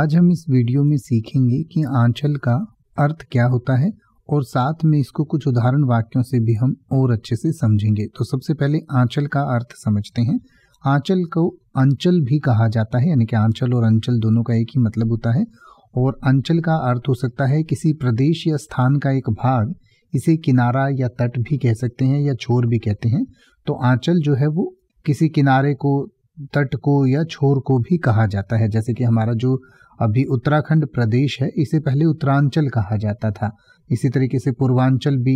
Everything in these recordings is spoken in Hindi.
आज हम इस वीडियो में सीखेंगे कि आंचल का अर्थ क्या होता है और साथ में इसको कुछ उदाहरण वाक्यों से भी हम और अच्छे से समझेंगे तो सबसे पहले आंचल का अर्थ समझते हैं आंचल को अंचल भी कहा जाता है यानी कि आंचल और अंचल दोनों का एक ही मतलब होता है और अंचल का अर्थ हो सकता है किसी प्रदेश या स्थान का एक भाग इसे किनारा या तट भी कह सकते हैं या छोर भी कहते हैं तो आंचल जो है वो किसी किनारे को तट को या छोर को भी कहा जाता है जैसे कि हमारा जो अभी उत्तराखंड प्रदेश है इसे पहले उत्तरांचल कहा जाता था इसी तरीके से पूर्वांचल भी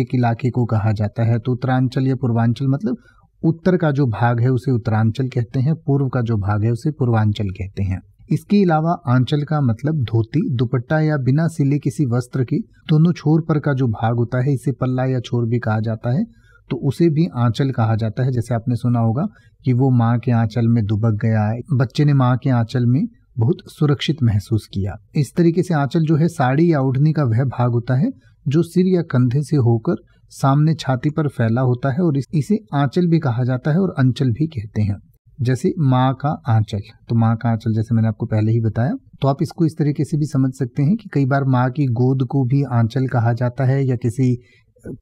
एक इलाके को कहा जाता है तो उत्तरांचल या पूर्वांचल मतलब उत्तर का जो भाग है उसे उत्तरांचल कहते हैं पूर्व का जो भाग है उसे पूर्वांचल कहते हैं इसके अलावा आंचल का मतलब धोती दुपट्टा या बिना सिले किसी वस्त्र के दोनों छोर पर का जो भाग होता है इसे पल्ला या छोर भी कहा जाता है तो उसे भी आंचल कहा जाता है जैसे आपने सुना होगा कि वो माँ के आंचल में दुबक गया है बच्चे ने माँ के आंचल में बहुत सुरक्षित महसूस किया इस तरीके से आंचल जो है साड़ी या ओढ़नी का वह भाग होता है जो सिर या कंधे से होकर सामने छाती पर फैला होता है और इसे आंचल भी कहा जाता है और अंचल भी कहते हैं जैसे माँ का आंचल तो माँ का आंचल जैसे मैंने आपको पहले ही बताया तो आप इसको इस तरीके से भी समझ सकते हैं कि कई बार माँ की गोद को भी आंचल कहा जाता है या किसी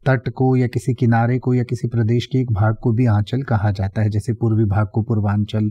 तट को या किसी किनारे को या किसी प्रदेश के एक भाग को भी आंचल कहा जाता है जैसे पूर्वी भाग को पूर्वांचल